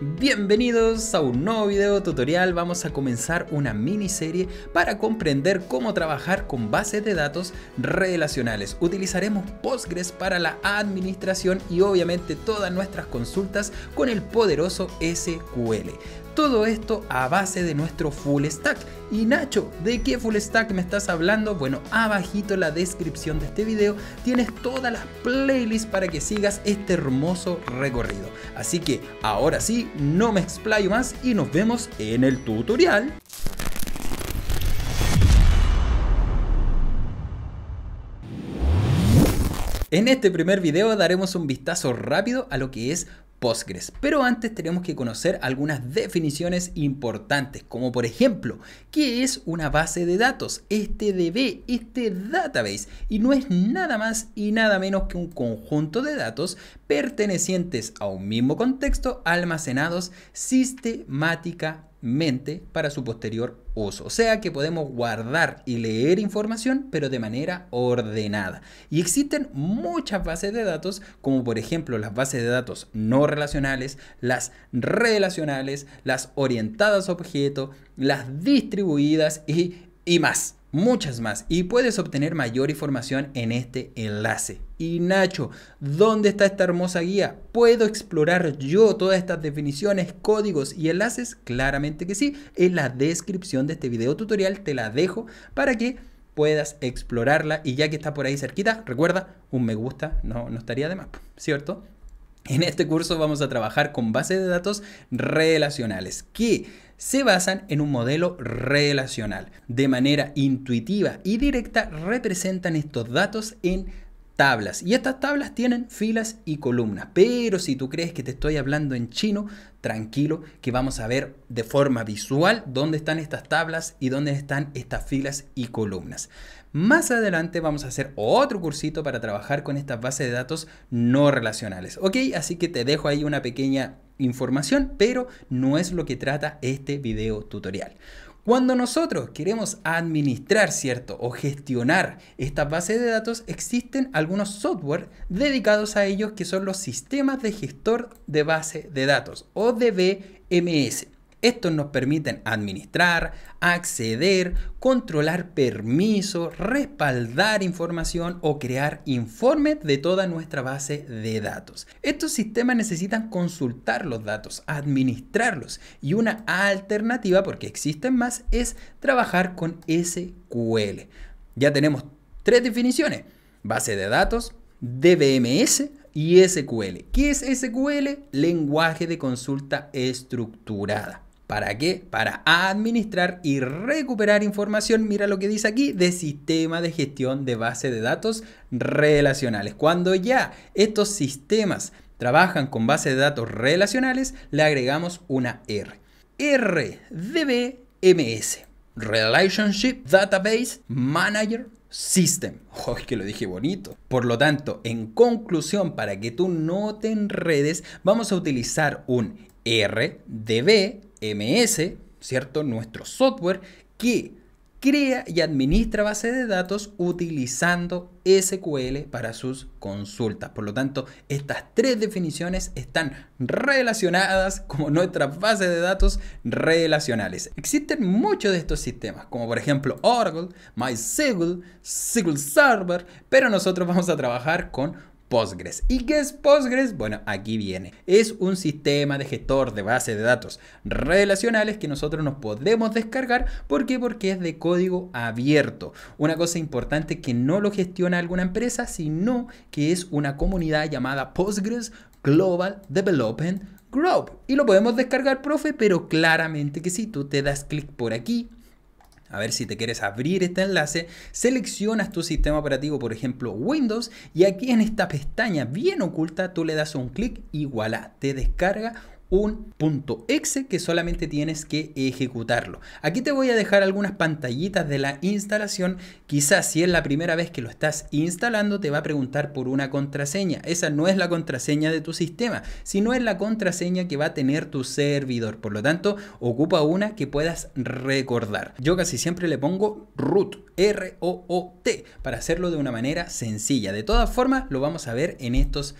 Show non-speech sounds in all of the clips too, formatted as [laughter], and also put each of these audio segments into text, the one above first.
Bienvenidos a un nuevo video tutorial, vamos a comenzar una miniserie para comprender cómo trabajar con bases de datos relacionales. Utilizaremos Postgres para la administración y obviamente todas nuestras consultas con el poderoso SQL. Todo esto a base de nuestro full stack. Y Nacho, ¿de qué full stack me estás hablando? Bueno, abajito en la descripción de este video tienes todas las playlists para que sigas este hermoso recorrido. Así que ahora sí, no me explayo más y nos vemos en el tutorial. En este primer video daremos un vistazo rápido a lo que es Postgres. Pero antes tenemos que conocer algunas definiciones importantes, como por ejemplo, ¿qué es una base de datos? Este DB, este database, y no es nada más y nada menos que un conjunto de datos pertenecientes a un mismo contexto almacenados sistemáticamente mente para su posterior uso. O sea que podemos guardar y leer información, pero de manera ordenada. Y existen muchas bases de datos, como por ejemplo las bases de datos no relacionales, las relacionales, las orientadas a objeto, las distribuidas y, y más muchas más y puedes obtener mayor información en este enlace. Y Nacho, ¿dónde está esta hermosa guía? ¿Puedo explorar yo todas estas definiciones, códigos y enlaces? Claramente que sí, en la descripción de este video tutorial te la dejo para que puedas explorarla y ya que está por ahí cerquita, recuerda, un me gusta no, no estaría de más, ¿cierto? En este curso vamos a trabajar con bases de datos relacionales, que se basan en un modelo relacional. De manera intuitiva y directa representan estos datos en tablas. Y estas tablas tienen filas y columnas. Pero si tú crees que te estoy hablando en chino, tranquilo que vamos a ver de forma visual dónde están estas tablas y dónde están estas filas y columnas. Más adelante vamos a hacer otro cursito para trabajar con estas bases de datos no relacionales. Ok, así que te dejo ahí una pequeña información, pero no es lo que trata este video tutorial. Cuando nosotros queremos administrar, ¿cierto? O gestionar estas bases de datos, existen algunos software dedicados a ellos que son los sistemas de gestor de base de datos o DBMS. Estos nos permiten administrar, acceder, controlar permisos, respaldar información o crear informes de toda nuestra base de datos. Estos sistemas necesitan consultar los datos, administrarlos y una alternativa, porque existen más, es trabajar con SQL. Ya tenemos tres definiciones, base de datos, DBMS, y SQL. ¿Qué es SQL? Lenguaje de consulta estructurada. ¿Para qué? Para administrar y recuperar información, mira lo que dice aquí, de sistema de gestión de base de datos relacionales. Cuando ya estos sistemas trabajan con base de datos relacionales, le agregamos una R. RDBMS, Relationship Database Manager System. ¡Ay, que lo dije bonito. Por lo tanto, en conclusión, para que tú no te enredes, vamos a utilizar un RDB MS, ¿cierto? Nuestro software que crea y administra bases de datos utilizando SQL para sus consultas. Por lo tanto, estas tres definiciones están relacionadas como nuestras bases de datos relacionales. Existen muchos de estos sistemas, como por ejemplo Oracle, MySQL, SQL Server, pero nosotros vamos a trabajar con Postgres. ¿Y qué es Postgres? Bueno, aquí viene. Es un sistema de gestor de base de datos relacionales que nosotros nos podemos descargar. ¿Por qué? Porque es de código abierto. Una cosa importante que no lo gestiona alguna empresa, sino que es una comunidad llamada Postgres Global Development Group. Y lo podemos descargar, profe, pero claramente que si tú te das clic por aquí, a ver si te quieres abrir este enlace, seleccionas tu sistema operativo, por ejemplo Windows, y aquí en esta pestaña bien oculta tú le das un clic y voilà, te descarga un punto .exe que solamente tienes que ejecutarlo. Aquí te voy a dejar algunas pantallitas de la instalación. Quizás si es la primera vez que lo estás instalando te va a preguntar por una contraseña. Esa no es la contraseña de tu sistema, sino es la contraseña que va a tener tu servidor. Por lo tanto, ocupa una que puedas recordar. Yo casi siempre le pongo root, R-O-O-T, para hacerlo de una manera sencilla. De todas formas, lo vamos a ver en estos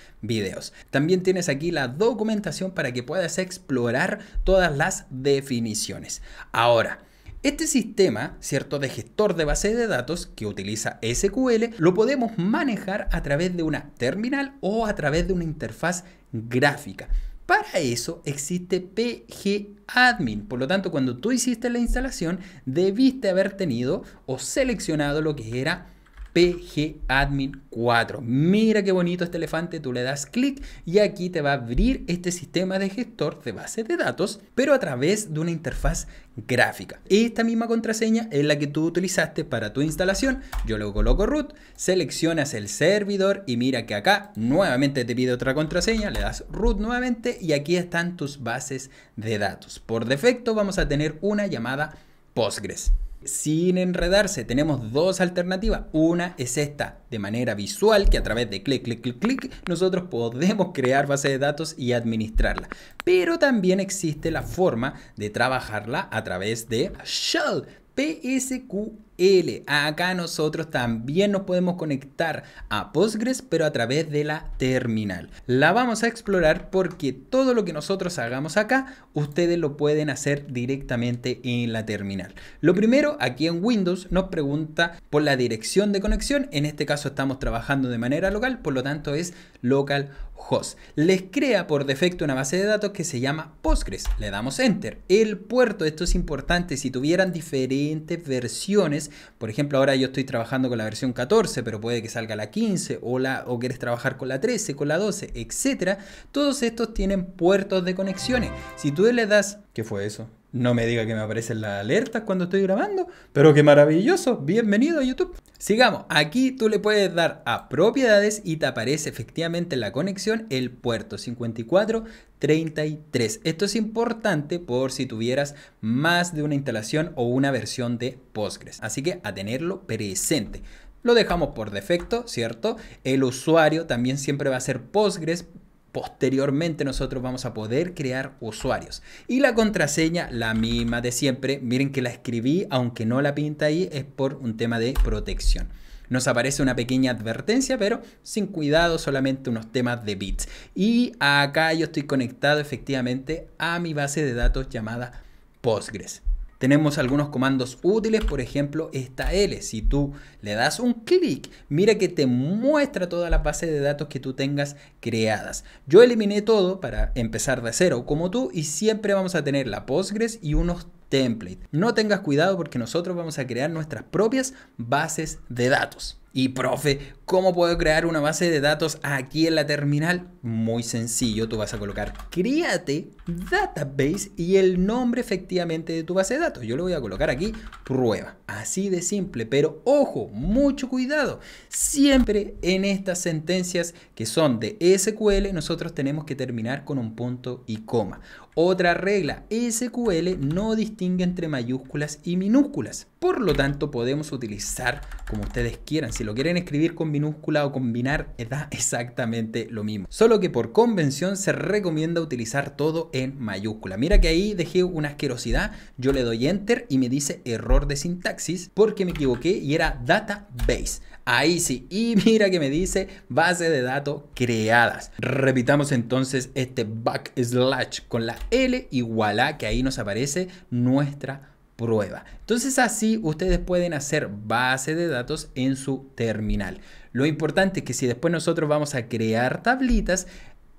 también tienes aquí la documentación para que puedas explorar todas las definiciones. Ahora, este sistema, ¿cierto?, de gestor de base de datos que utiliza SQL, lo podemos manejar a través de una terminal o a través de una interfaz gráfica. Para eso existe PGAdmin. Por lo tanto, cuando tú hiciste la instalación, debiste haber tenido o seleccionado lo que era pgadmin4. Mira qué bonito este elefante, tú le das clic y aquí te va a abrir este sistema de gestor de base de datos, pero a través de una interfaz gráfica. Esta misma contraseña es la que tú utilizaste para tu instalación. Yo luego coloco root, seleccionas el servidor y mira que acá nuevamente te pide otra contraseña, le das root nuevamente y aquí están tus bases de datos. Por defecto vamos a tener una llamada Postgres sin enredarse, tenemos dos alternativas. Una es esta, de manera visual, que a través de clic, clic, clic, clic, nosotros podemos crear base de datos y administrarla. Pero también existe la forma de trabajarla a través de Shell, PSQL. Acá nosotros también nos podemos conectar a Postgres, pero a través de la terminal. La vamos a explorar porque todo lo que nosotros hagamos acá, ustedes lo pueden hacer directamente en la terminal. Lo primero, aquí en Windows nos pregunta por la dirección de conexión. En este caso estamos trabajando de manera local, por lo tanto es local host. Les crea por defecto una base de datos que se llama Postgres. Le damos Enter. El puerto, esto es importante, si tuvieran diferentes versiones, por ejemplo, ahora yo estoy trabajando con la versión 14, pero puede que salga la 15 o, o quieres trabajar con la 13, con la 12, etcétera. Todos estos tienen puertos de conexiones. Si tú le das... ¿Qué fue eso? No me diga que me aparecen las alertas cuando estoy grabando, pero qué maravilloso. Bienvenido a YouTube. Sigamos, aquí tú le puedes dar a propiedades y te aparece efectivamente la conexión el puerto 5433. Esto es importante por si tuvieras más de una instalación o una versión de Postgres. Así que a tenerlo presente lo dejamos por defecto, ¿cierto? El usuario también siempre va a ser Postgres, Posteriormente nosotros vamos a poder crear usuarios. Y la contraseña, la misma de siempre. Miren que la escribí, aunque no la pinta ahí, es por un tema de protección. Nos aparece una pequeña advertencia, pero sin cuidado, solamente unos temas de bits. Y acá yo estoy conectado efectivamente a mi base de datos llamada Postgres. Tenemos algunos comandos útiles, por ejemplo, esta L. Si tú le das un clic, mira que te muestra toda la base de datos que tú tengas creadas. Yo eliminé todo para empezar de cero como tú y siempre vamos a tener la Postgres y unos template. No tengas cuidado porque nosotros vamos a crear nuestras propias bases de datos. Y profe, ¿cómo puedo crear una base de datos aquí en la terminal? Muy sencillo, tú vas a colocar create database y el nombre efectivamente de tu base de datos. Yo le voy a colocar aquí prueba, así de simple, pero ojo, mucho cuidado. Siempre en estas sentencias que son de SQL, nosotros tenemos que terminar con un punto y coma. Otra regla, SQL no distingue entre mayúsculas y minúsculas. Por lo tanto, podemos utilizar como ustedes quieran. Si lo quieren escribir con minúscula o combinar, eh, da exactamente lo mismo. Solo que por convención se recomienda utilizar todo en mayúscula. Mira que ahí dejé una asquerosidad. Yo le doy enter y me dice error de sintaxis porque me equivoqué y era database. Ahí sí. Y mira que me dice base de datos creadas. Repitamos entonces este backslash con la L igual a que ahí nos aparece nuestra prueba. Entonces así ustedes pueden hacer base de datos en su terminal. Lo importante es que si después nosotros vamos a crear tablitas,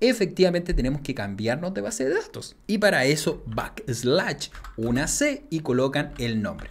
efectivamente tenemos que cambiarnos de base de datos. Y para eso backslash, una C y colocan el nombre,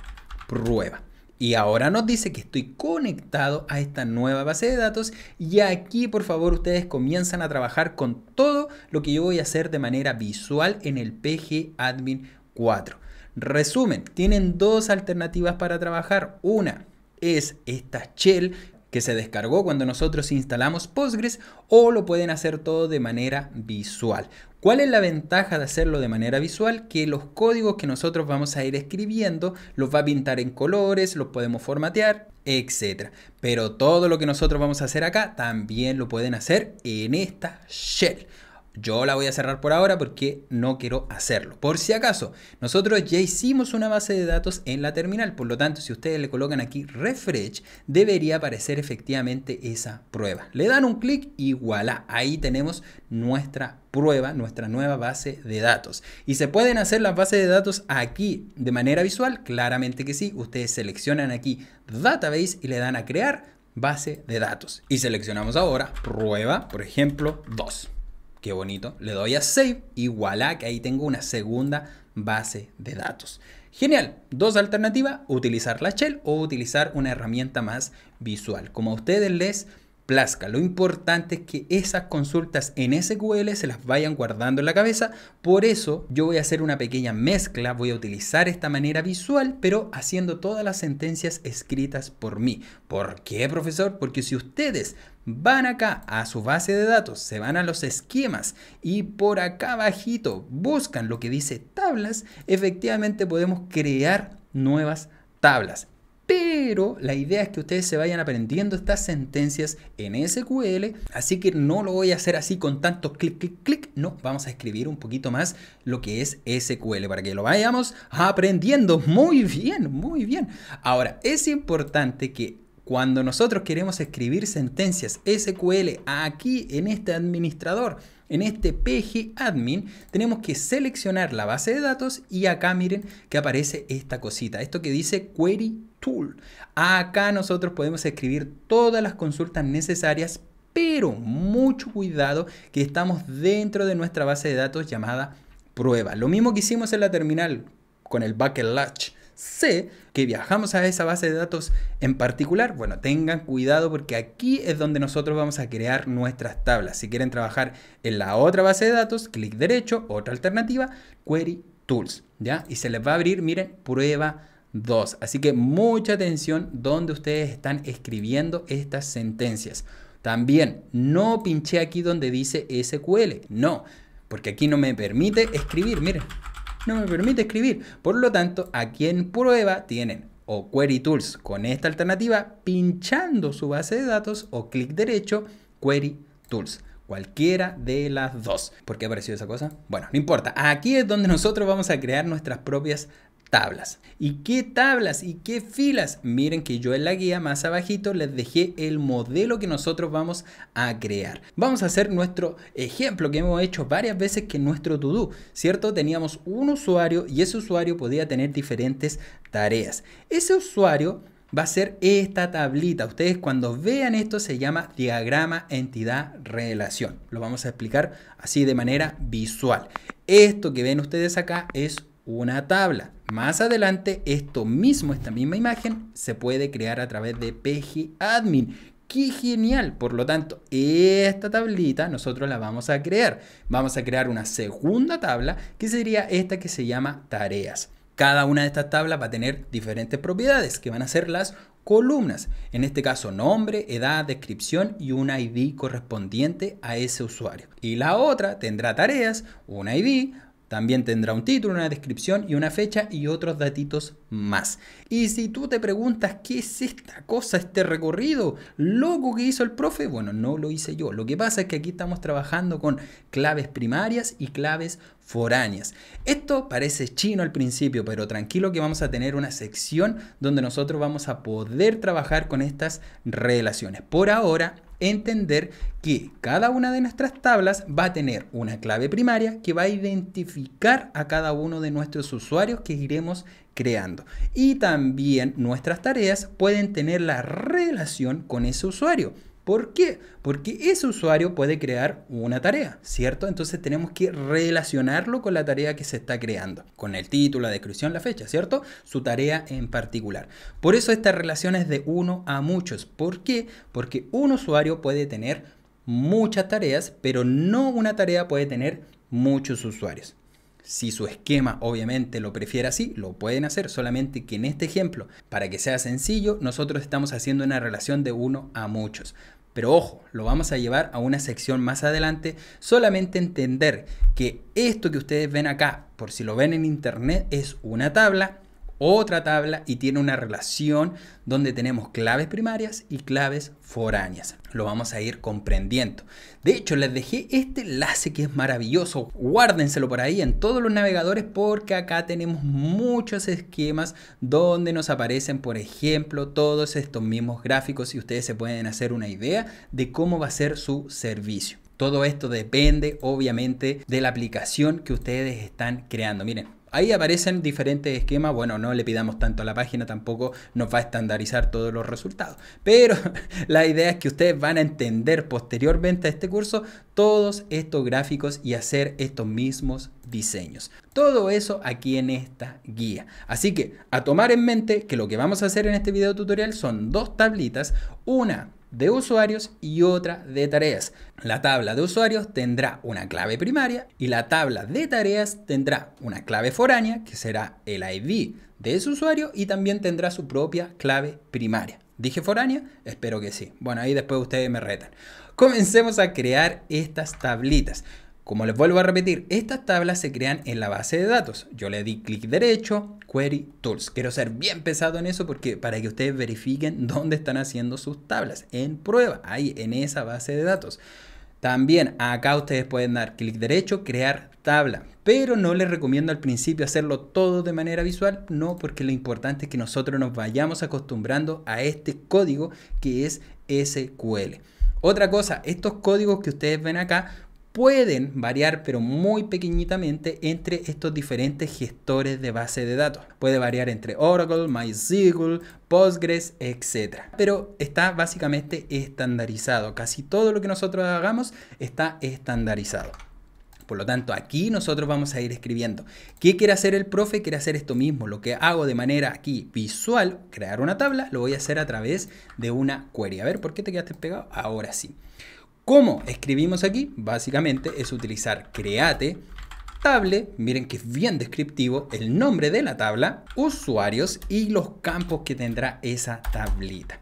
prueba. Y ahora nos dice que estoy conectado a esta nueva base de datos y aquí por favor ustedes comienzan a trabajar con todo lo que yo voy a hacer de manera visual en el PG Admin 4. Resumen, tienen dos alternativas para trabajar. Una es esta shell que se descargó cuando nosotros instalamos Postgres o lo pueden hacer todo de manera visual. ¿Cuál es la ventaja de hacerlo de manera visual? Que los códigos que nosotros vamos a ir escribiendo los va a pintar en colores, los podemos formatear, etc. Pero todo lo que nosotros vamos a hacer acá también lo pueden hacer en esta shell. Yo la voy a cerrar por ahora porque no quiero hacerlo. Por si acaso, nosotros ya hicimos una base de datos en la terminal, por lo tanto, si ustedes le colocan aquí refresh, debería aparecer efectivamente esa prueba. Le dan un clic y voilà, ahí tenemos nuestra prueba, nuestra nueva base de datos. ¿Y se pueden hacer las bases de datos aquí de manera visual? Claramente que sí. Ustedes seleccionan aquí Database y le dan a crear base de datos. Y seleccionamos ahora prueba, por ejemplo, 2. Qué bonito. Le doy a save y voilà que ahí tengo una segunda base de datos. Genial, dos alternativas, utilizar la shell o utilizar una herramienta más visual. Como ustedes les lo importante es que esas consultas en SQL se las vayan guardando en la cabeza. Por eso yo voy a hacer una pequeña mezcla, voy a utilizar esta manera visual, pero haciendo todas las sentencias escritas por mí. ¿Por qué, profesor? Porque si ustedes van acá a su base de datos, se van a los esquemas y por acá abajito buscan lo que dice tablas, efectivamente podemos crear nuevas tablas. Pero la idea es que ustedes se vayan aprendiendo estas sentencias en SQL, así que no lo voy a hacer así con tanto clic, clic, clic, no, vamos a escribir un poquito más lo que es SQL para que lo vayamos aprendiendo. Muy bien, muy bien. Ahora, es importante que cuando nosotros queremos escribir sentencias SQL aquí en este administrador, en este pgadmin tenemos que seleccionar la base de datos y acá miren que aparece esta cosita, esto que dice query Acá nosotros podemos escribir todas las consultas necesarias, pero mucho cuidado que estamos dentro de nuestra base de datos llamada prueba. Lo mismo que hicimos en la terminal con el latch C, que viajamos a esa base de datos en particular, bueno, tengan cuidado porque aquí es donde nosotros vamos a crear nuestras tablas. Si quieren trabajar en la otra base de datos, clic derecho, otra alternativa, Query Tools, ¿ya? Y se les va a abrir, miren, prueba dos, Así que mucha atención donde ustedes están escribiendo estas sentencias. También no pinché aquí donde dice SQL, no, porque aquí no me permite escribir, miren, no me permite escribir. Por lo tanto, aquí en prueba tienen o Query Tools con esta alternativa pinchando su base de datos o clic derecho Query Tools. Cualquiera de las dos. ¿Por qué apareció esa cosa? Bueno, no importa. Aquí es donde nosotros vamos a crear nuestras propias tablas. ¿Y qué tablas y qué filas? Miren que yo en la guía más abajito les dejé el modelo que nosotros vamos a crear. Vamos a hacer nuestro ejemplo que hemos hecho varias veces que nuestro todo, ¿cierto? Teníamos un usuario y ese usuario podía tener diferentes tareas. Ese usuario va a ser esta tablita. Ustedes cuando vean esto se llama diagrama entidad relación. Lo vamos a explicar así de manera visual. Esto que ven ustedes acá es una tabla. Más adelante, esto mismo, esta misma imagen, se puede crear a través de pgadmin. ¡Qué genial! Por lo tanto, esta tablita nosotros la vamos a crear. Vamos a crear una segunda tabla que sería esta que se llama tareas. Cada una de estas tablas va a tener diferentes propiedades que van a ser las columnas. En este caso, nombre, edad, descripción y un ID correspondiente a ese usuario. Y la otra tendrá tareas, un ID, también tendrá un título, una descripción y una fecha y otros datitos más. Y si tú te preguntas qué es esta cosa, este recorrido loco que hizo el profe, bueno, no lo hice yo. Lo que pasa es que aquí estamos trabajando con claves primarias y claves foráneas. Esto parece chino al principio, pero tranquilo que vamos a tener una sección donde nosotros vamos a poder trabajar con estas relaciones. Por ahora, entender que cada una de nuestras tablas va a tener una clave primaria que va a identificar a cada uno de nuestros usuarios que iremos creando. Y también nuestras tareas pueden tener la relación con ese usuario. ¿Por qué? Porque ese usuario puede crear una tarea, ¿cierto? Entonces tenemos que relacionarlo con la tarea que se está creando, con el título, la descripción, la fecha, ¿cierto? Su tarea en particular. Por eso esta relación es de uno a muchos. ¿Por qué? Porque un usuario puede tener muchas tareas, pero no una tarea puede tener muchos usuarios. Si su esquema obviamente lo prefiere así, lo pueden hacer, solamente que en este ejemplo, para que sea sencillo, nosotros estamos haciendo una relación de uno a muchos. Pero ojo, lo vamos a llevar a una sección más adelante. Solamente entender que esto que ustedes ven acá, por si lo ven en internet, es una tabla otra tabla y tiene una relación donde tenemos claves primarias y claves foráneas. Lo vamos a ir comprendiendo. De hecho, les dejé este enlace que es maravilloso. Guárdenselo por ahí en todos los navegadores porque acá tenemos muchos esquemas donde nos aparecen, por ejemplo, todos estos mismos gráficos y ustedes se pueden hacer una idea de cómo va a ser su servicio. Todo esto depende obviamente de la aplicación que ustedes están creando. Miren, Ahí aparecen diferentes esquemas. Bueno, no le pidamos tanto a la página, tampoco nos va a estandarizar todos los resultados. Pero [laughs] la idea es que ustedes van a entender posteriormente a este curso todos estos gráficos y hacer estos mismos diseños. Todo eso aquí en esta guía. Así que a tomar en mente que lo que vamos a hacer en este video tutorial son dos tablitas. Una de usuarios y otra de tareas. La tabla de usuarios tendrá una clave primaria y la tabla de tareas tendrá una clave foránea que será el ID de ese usuario y también tendrá su propia clave primaria. ¿Dije foránea? Espero que sí. Bueno, ahí después ustedes me retan. Comencemos a crear estas tablitas. Como les vuelvo a repetir, estas tablas se crean en la base de datos. Yo le di clic derecho, Query Tools. Quiero ser bien pesado en eso porque para que ustedes verifiquen [laughs] dónde están haciendo sus tablas. En prueba, ahí en esa base de datos. También acá ustedes pueden dar clic derecho, crear tabla, pero no les recomiendo al principio hacerlo todo de manera visual, no, porque lo importante es que nosotros nos vayamos acostumbrando a este código que es SQL. Otra cosa, estos códigos que ustedes ven acá, pueden variar, pero muy pequeñitamente, entre estos diferentes gestores de base de datos. Puede variar entre Oracle, MySQL, Postgres, etc. Pero está básicamente estandarizado. Casi todo lo que nosotros hagamos está estandarizado. Por lo tanto, aquí nosotros vamos a ir escribiendo. ¿Qué quiere hacer el profe? Quiere hacer esto mismo. Lo que hago de manera aquí visual, crear una tabla, lo voy a hacer a través de una query. A ver, ¿por qué te quedaste pegado? Ahora sí. ¿Cómo escribimos aquí? Básicamente es utilizar create, table, miren que es bien descriptivo, el nombre de la tabla, usuarios y los campos que tendrá esa tablita.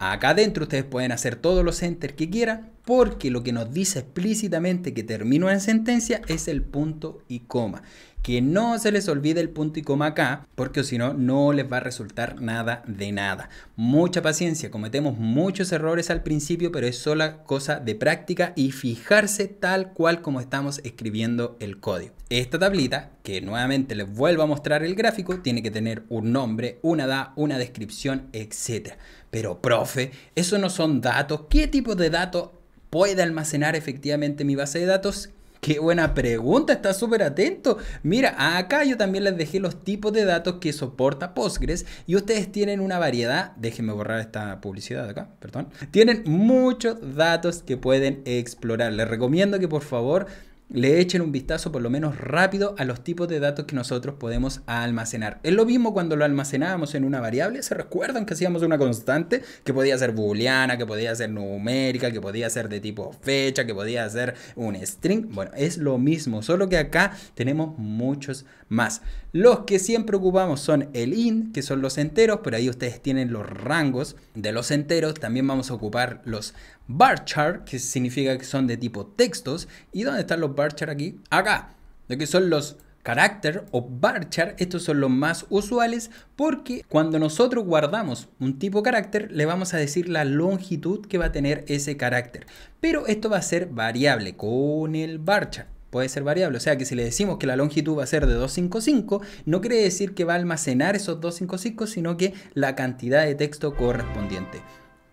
Acá adentro ustedes pueden hacer todos los enter que quieran, porque lo que nos dice explícitamente que termino en sentencia es el punto y coma. Que no se les olvide el punto y coma acá, porque si no, no les va a resultar nada de nada. Mucha paciencia, cometemos muchos errores al principio, pero es sola cosa de práctica y fijarse tal cual como estamos escribiendo el código. Esta tablita, que nuevamente les vuelvo a mostrar el gráfico, tiene que tener un nombre, una edad, una descripción, etc. Pero profe, eso no son datos. ¿Qué tipo de datos ¿Puede almacenar efectivamente mi base de datos? Qué buena pregunta, está súper atento. Mira, acá yo también les dejé los tipos de datos que soporta Postgres y ustedes tienen una variedad, déjenme borrar esta publicidad de acá, perdón. Tienen muchos datos que pueden explorar. Les recomiendo que por favor le echen un vistazo por lo menos rápido a los tipos de datos que nosotros podemos almacenar. Es lo mismo cuando lo almacenábamos en una variable, ¿se recuerdan que hacíamos una constante que podía ser booleana, que podía ser numérica, que podía ser de tipo fecha, que podía ser un string? Bueno, es lo mismo, solo que acá tenemos muchos más. Los que siempre ocupamos son el int, que son los enteros, pero ahí ustedes tienen los rangos de los enteros. También vamos a ocupar los bar chart, que significa que son de tipo textos. ¿Y dónde están los bar chart aquí? Acá, lo que son los carácter o bar chart, estos son los más usuales porque cuando nosotros guardamos un tipo carácter le vamos a decir la longitud que va a tener ese carácter. Pero esto va a ser variable con el bar chart puede ser variable. O sea que si le decimos que la longitud va a ser de 255, no quiere decir que va a almacenar esos 255, sino que la cantidad de texto correspondiente.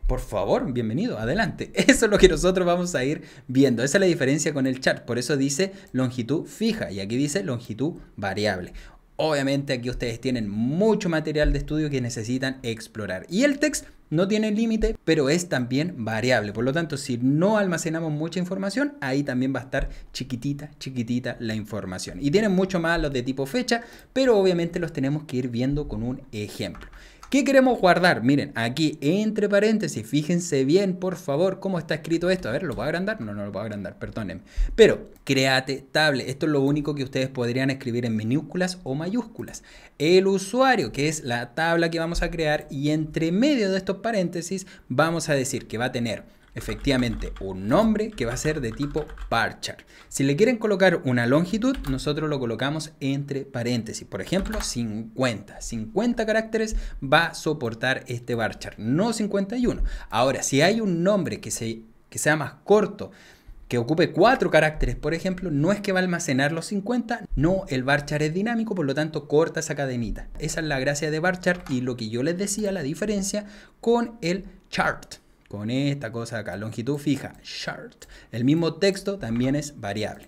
Por favor, bienvenido, adelante. [laughs] Eso es lo que nosotros vamos a ir viendo. Esa es la diferencia con el chat. Por eso dice longitud fija y aquí dice longitud variable. Obviamente aquí ustedes tienen mucho material de estudio que necesitan explorar. Y el text no tiene límite, pero es también variable. Por lo tanto, si no almacenamos mucha información, ahí también va a estar chiquitita, chiquitita la información. Y tienen mucho más los de tipo fecha, pero obviamente los tenemos que ir viendo con un ejemplo. ¿Qué queremos guardar? Miren, aquí entre paréntesis, fíjense bien, por favor, cómo está escrito esto. A ver, ¿lo puedo agrandar? No, no lo puedo agrandar, perdónenme. Pero, créate table. Esto es lo único que ustedes podrían escribir en minúsculas o mayúsculas. El usuario, que es la tabla que vamos a crear, y entre medio de estos paréntesis vamos a decir que va a tener efectivamente un nombre que va a ser de tipo bar Si le quieren colocar una longitud, nosotros lo colocamos entre paréntesis. Por ejemplo, 50. 50 caracteres va a soportar este bar chart, no 51. Ahora, si hay un nombre que, se, que sea más corto, que ocupe 4 caracteres, por ejemplo, no es que va a almacenar los 50, no, el barchar es dinámico, por lo tanto corta esa cadenita. Esa es la gracia de barchar y lo que yo les decía, la diferencia con el chart con esta cosa acá, longitud fija, short. El mismo texto también es variable.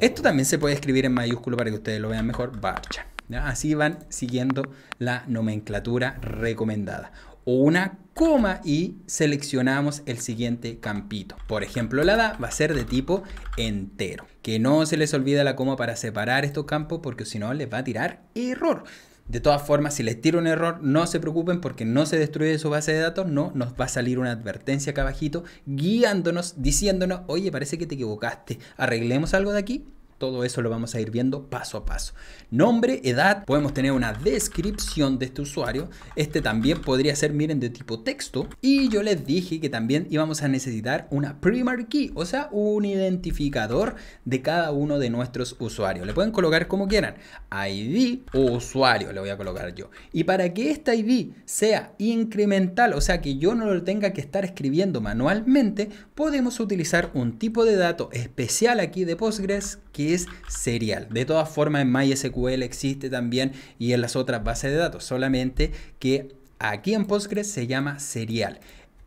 Esto también se puede escribir en mayúsculo para que ustedes lo vean mejor, barcha. Así van siguiendo la nomenclatura recomendada. O una coma y seleccionamos el siguiente campito. Por ejemplo, la edad va a ser de tipo entero. Que no se les olvide la coma para separar estos campos porque si no les va a tirar error. De todas formas, si les tiro un error, no se preocupen porque no se destruye su base de datos, no, nos va a salir una advertencia acá abajito guiándonos, diciéndonos, oye, parece que te equivocaste, arreglemos algo de aquí todo eso lo vamos a ir viendo paso a paso. Nombre, edad, podemos tener una descripción de este usuario. Este también podría ser, miren, de tipo texto. Y yo les dije que también íbamos a necesitar una primary key, o sea, un identificador de cada uno de nuestros usuarios. Le pueden colocar como quieran, ID o usuario, le voy a colocar yo. Y para que esta ID sea incremental, o sea, que yo no lo tenga que estar escribiendo manualmente, podemos utilizar un tipo de dato especial aquí de Postgres que es serial. De todas formas, en MySQL existe también y en las otras bases de datos, solamente que aquí en Postgres se llama serial.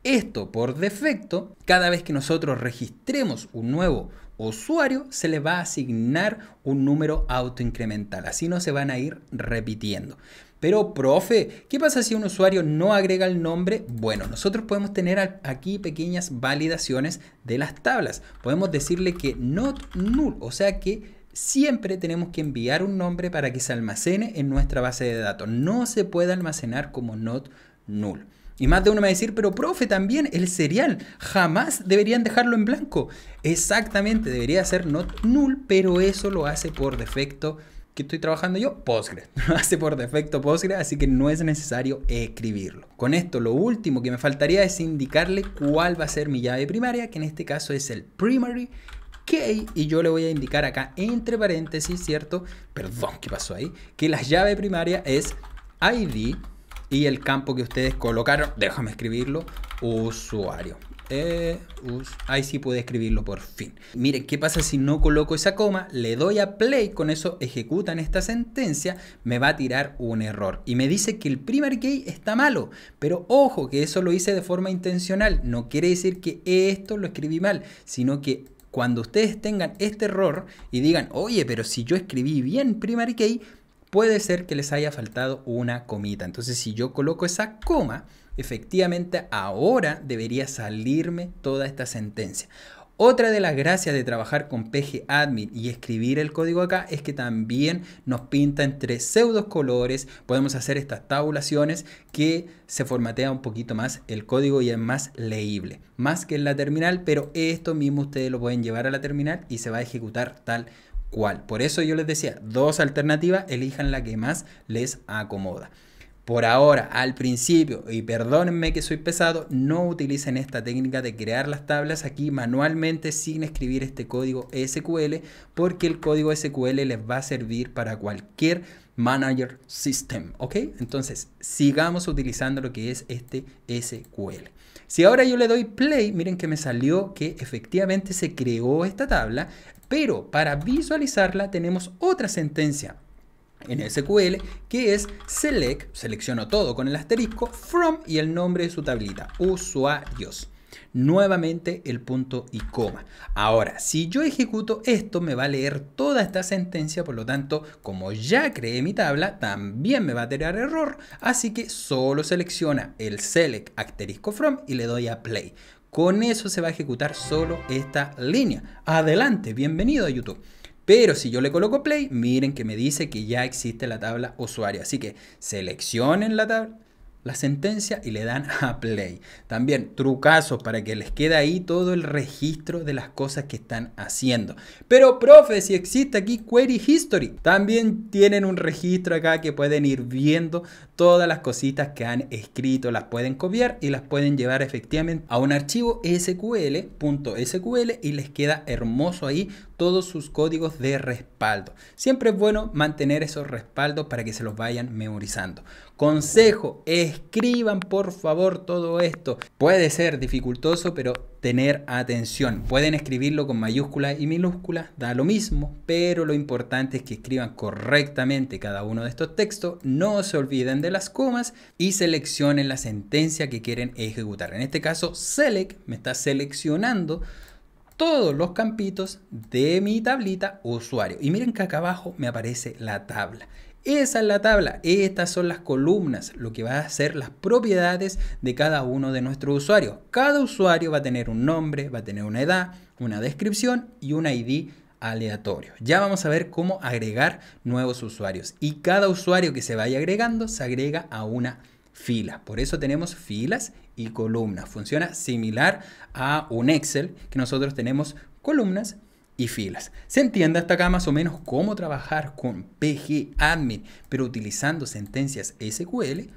Esto por defecto, cada vez que nosotros registremos un nuevo usuario, se le va a asignar un número autoincremental. Así no se van a ir repitiendo. Pero, profe, ¿qué pasa si un usuario no agrega el nombre? Bueno, nosotros podemos tener aquí pequeñas validaciones de las tablas. Podemos decirle que not null, o sea que siempre tenemos que enviar un nombre para que se almacene en nuestra base de datos. No se puede almacenar como not null. Y más de uno me va a decir, pero profe, también el serial, jamás deberían dejarlo en blanco. Exactamente, debería ser not null, pero eso lo hace por defecto ¿Qué estoy trabajando yo? Postgres. [laughs] Hace por defecto Postgres, así que no es necesario escribirlo. Con esto, lo último que me faltaría es indicarle cuál va a ser mi llave primaria, que en este caso es el primary key, y yo le voy a indicar acá entre paréntesis, ¿cierto? Perdón, ¿qué pasó ahí? Que la llave primaria es ID y el campo que ustedes colocaron, déjame escribirlo, usuario. Eh, ahí sí puede escribirlo por fin. Miren, ¿qué pasa si no coloco esa coma? Le doy a play, con eso ejecutan esta sentencia, me va a tirar un error. Y me dice que el primer key está malo. Pero ojo, que eso lo hice de forma intencional. No quiere decir que esto lo escribí mal, sino que cuando ustedes tengan este error y digan, oye, pero si yo escribí bien primary key, puede ser que les haya faltado una comita. Entonces, si yo coloco esa coma, efectivamente ahora debería salirme toda esta sentencia. Otra de las gracias de trabajar con pgadmin y escribir el código acá es que también nos pinta entre pseudos colores, podemos hacer estas tabulaciones que se formatea un poquito más el código y es más leíble, más que en la terminal, pero esto mismo ustedes lo pueden llevar a la terminal y se va a ejecutar tal cual. Por eso yo les decía, dos alternativas, elijan la que más les acomoda. Por ahora, al principio, y perdónenme que soy pesado, no utilicen esta técnica de crear las tablas aquí manualmente sin escribir este código SQL, porque el código SQL les va a servir para cualquier Manager System, ¿ok? Entonces, sigamos utilizando lo que es este SQL. Si ahora yo le doy play, miren que me salió que efectivamente se creó esta tabla, pero para visualizarla tenemos otra sentencia en SQL, que es select, selecciono todo con el asterisco, from y el nombre de su tablita, usuarios. Nuevamente el punto y coma. Ahora, si yo ejecuto esto, me va a leer toda esta sentencia, por lo tanto, como ya creé mi tabla, también me va a tener error, así que solo selecciona el select asterisco from y le doy a play. Con eso se va a ejecutar solo esta línea. Adelante, bienvenido a YouTube. Pero si yo le coloco play, miren que me dice que ya existe la tabla usuario. Así que seleccionen la tabla la sentencia y le dan a play. También trucazo para que les quede ahí todo el registro de las cosas que están haciendo. Pero profe, si existe aquí Query History, también tienen un registro acá que pueden ir viendo todas las cositas que han escrito, las pueden copiar y las pueden llevar efectivamente a un archivo SQL.sql .sql y les queda hermoso ahí todos sus códigos de respaldo. Siempre es bueno mantener esos respaldos para que se los vayan memorizando. Consejo, escriban por favor todo esto. Puede ser dificultoso, pero tener atención. Pueden escribirlo con mayúsculas y minúsculas, da lo mismo, pero lo importante es que escriban correctamente cada uno de estos textos, no se olviden de las comas y seleccionen la sentencia que quieren ejecutar. En este caso, select me está seleccionando todos los campitos de mi tablita usuario. Y miren que acá abajo me aparece la tabla. Esa es la tabla, estas son las columnas, lo que va a ser las propiedades de cada uno de nuestros usuarios. Cada usuario va a tener un nombre, va a tener una edad, una descripción y un ID aleatorio. Ya vamos a ver cómo agregar nuevos usuarios y cada usuario que se vaya agregando se agrega a una fila. Por eso tenemos filas y columnas. Funciona similar a un Excel que nosotros tenemos columnas y filas. Se entiende hasta acá más o menos cómo trabajar con pg admin pero utilizando sentencias SQL.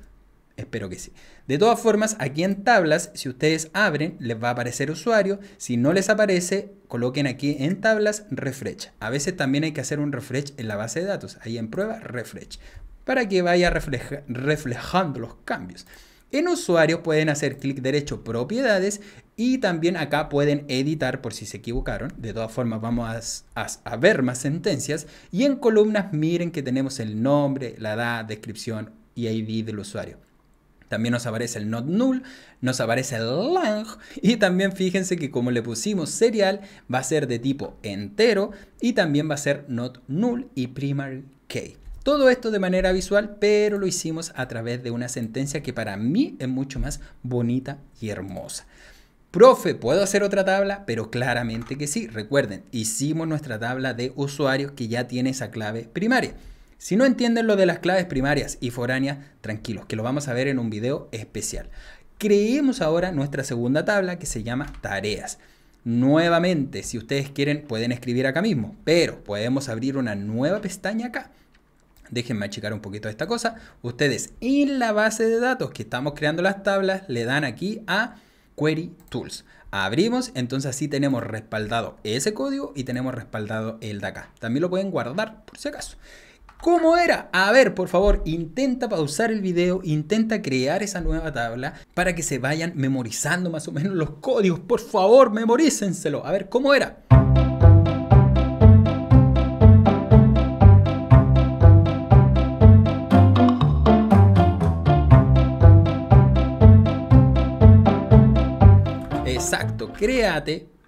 Espero que sí. De todas formas, aquí en tablas, si ustedes abren, les va a aparecer usuario. Si no les aparece, coloquen aquí en tablas refresh. A veces también hay que hacer un refresh en la base de datos. Ahí en prueba, refresh. Para que vaya reflejando los cambios. En usuario pueden hacer clic derecho propiedades y también acá pueden editar por si se equivocaron. De todas formas vamos a, ver más sentencias. Y en columnas miren que tenemos el nombre, la edad, descripción y ID del usuario. También nos aparece el not null, nos aparece el lang y también fíjense que como le pusimos serial va a ser de tipo entero y también va a ser not null y primary key. Todo esto de manera visual, pero lo hicimos a través de una sentencia que para mí es mucho más bonita y hermosa. Profe, ¿puedo hacer otra tabla? Pero claramente que sí. Recuerden, hicimos nuestra tabla de usuarios que ya tiene esa clave primaria. Si no entienden lo de las claves primarias y foráneas, tranquilos, que lo vamos a ver en un video especial. Creemos ahora nuestra segunda tabla que se llama tareas. Nuevamente, si ustedes quieren, pueden escribir acá mismo, pero podemos abrir una nueva pestaña acá Déjenme achicar un poquito esta cosa. Ustedes en la base de datos que estamos creando las tablas le dan aquí a Query Tools. Abrimos, entonces así tenemos respaldado ese código y tenemos respaldado el de acá. También lo pueden guardar por si acaso. ¿Cómo era? A ver, por favor, intenta pausar el video, intenta crear esa nueva tabla para que se vayan memorizando más o menos los códigos. Por favor, memorícenselo. A ver, ¿cómo era?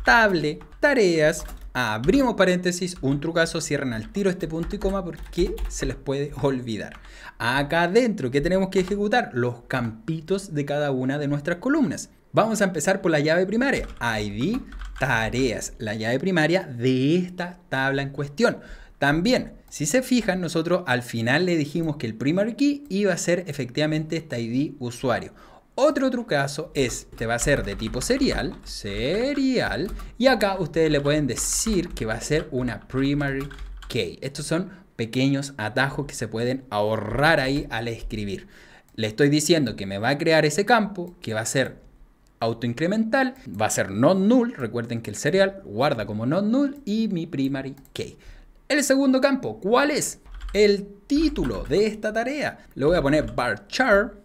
table, tareas, abrimos paréntesis, un trucazo, cierran al tiro este punto y coma porque se les puede olvidar. Acá adentro, ¿qué tenemos que ejecutar? Los campitos de cada una de nuestras columnas. Vamos a empezar por la llave primaria, ID, tareas, la llave primaria de esta tabla en cuestión. También, si se fijan, nosotros al final le dijimos que el primary key iba a ser efectivamente esta ID usuario. Otro caso es, te va a ser de tipo serial, serial, y acá ustedes le pueden decir que va a ser una primary key. Estos son pequeños atajos que se pueden ahorrar ahí al escribir. Le estoy diciendo que me va a crear ese campo, que va a ser autoincremental, va a ser not null, recuerden que el serial guarda como not null y mi primary key. El segundo campo, ¿cuál es? El título de esta tarea. Lo voy a poner bar chart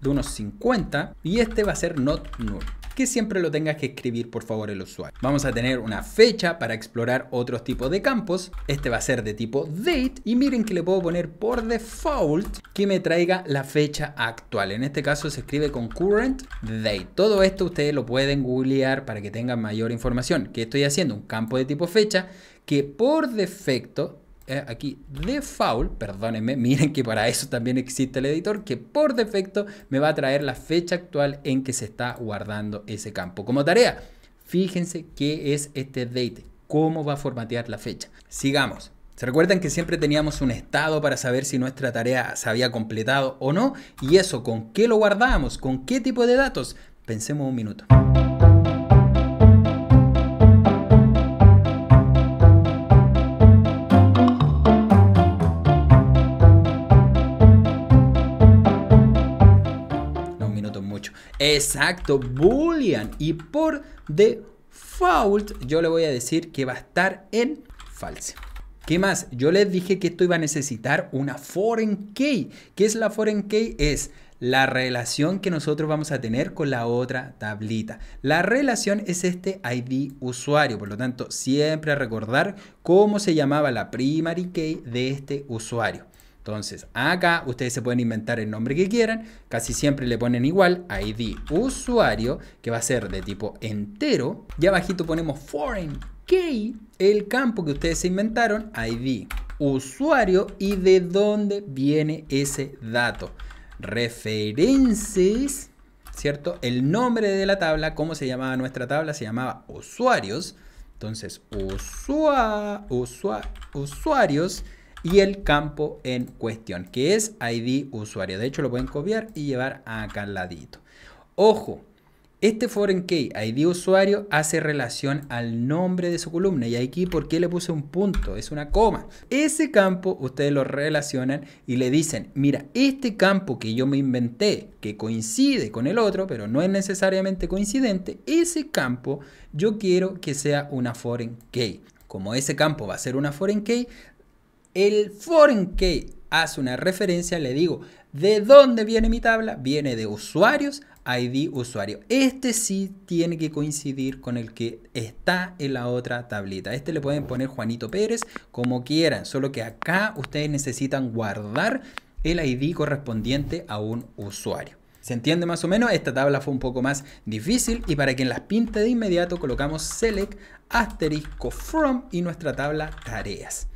de unos 50 y este va a ser not null que siempre lo tengas que escribir por favor el usuario. Vamos a tener una fecha para explorar otros tipos de campos. Este va a ser de tipo date y miren que le puedo poner por default que me traiga la fecha actual. En este caso se escribe con current date. Todo esto ustedes lo pueden googlear para que tengan mayor información. Que estoy haciendo un campo de tipo fecha que por defecto eh, aquí default, perdónenme, [laughs] miren que para eso también existe el editor, que por defecto me va a traer la fecha actual en que se está guardando ese campo. Como tarea, fíjense qué es este date, cómo va a formatear la fecha. Sigamos. ¿Se recuerdan que siempre teníamos un estado para saber si nuestra tarea se había completado o no? Y eso, ¿con qué lo guardábamos? ¿Con qué tipo de datos? Pensemos un minuto. Exacto, boolean. Y por default yo le voy a decir que va a estar en false. ¿Qué más? Yo les dije que esto iba a necesitar una foreign key. ¿Qué es la foreign key? Es la relación que nosotros vamos a tener con la otra tablita. La relación es este ID usuario, por lo tanto siempre recordar cómo se llamaba la primary key de este usuario. Entonces, acá ustedes se pueden inventar el nombre que quieran. Casi siempre le ponen igual ID usuario, que va a ser de tipo entero. Y abajito ponemos foreign key, el campo que ustedes se inventaron, ID usuario y de dónde viene ese dato. References, ¿cierto? El nombre de la tabla, ¿cómo se llamaba nuestra tabla? Se llamaba usuarios. Entonces, usua, usua, usuarios y el campo en cuestión, que es ID usuario. De hecho, lo pueden copiar y llevar acá al ladito. Ojo, este foreign key ID usuario hace relación al nombre de su columna y aquí por qué le puse un punto, es una coma. Ese campo ustedes lo relacionan y le dicen, mira, este campo que yo me inventé, que coincide con el otro, pero no es necesariamente coincidente, ese campo yo quiero que sea una foreign key. Como ese campo va a ser una foreign key, el foreign key hace una referencia, le digo, ¿de dónde viene mi tabla? Viene de usuarios, ID usuario. Este sí tiene que coincidir con el que está en la otra tablita. Este le pueden poner Juanito Pérez como quieran, solo que acá ustedes necesitan guardar el ID correspondiente a un usuario. ¿Se entiende más o menos? Esta tabla fue un poco más difícil y para que en las pinte de inmediato colocamos select asterisco from y nuestra tabla tareas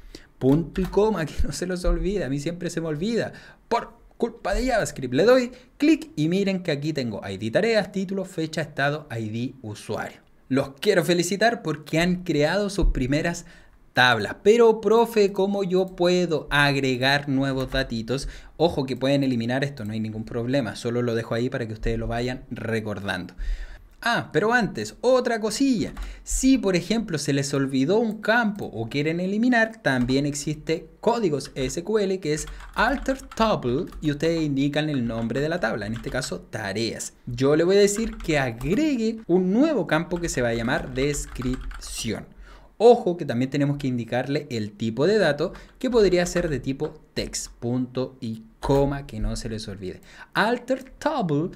punto y coma, que no se los olvida, a mí siempre se me olvida, por culpa de JavaScript. Le doy clic y miren que aquí tengo ID tareas, título, fecha, estado, ID usuario. Los quiero felicitar porque han creado sus primeras tablas. Pero, profe, ¿cómo yo puedo agregar nuevos datitos? Ojo que pueden eliminar esto, no hay ningún problema. Solo lo dejo ahí para que ustedes lo vayan recordando. Ah, pero antes, otra cosilla. Si por ejemplo se les olvidó un campo o quieren eliminar, también existe códigos SQL que es alter table y ustedes indican el nombre de la tabla, en este caso tareas. Yo le voy a decir que agregue un nuevo campo que se va a llamar descripción. Ojo que también tenemos que indicarle el tipo de dato que podría ser de tipo text, punto y coma, que no se les olvide. Alter table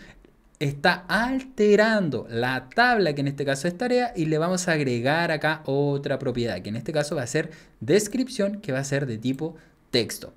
está alterando la tabla, que en este caso es tarea, y le vamos a agregar acá otra propiedad, que en este caso va a ser descripción, que va a ser de tipo texto.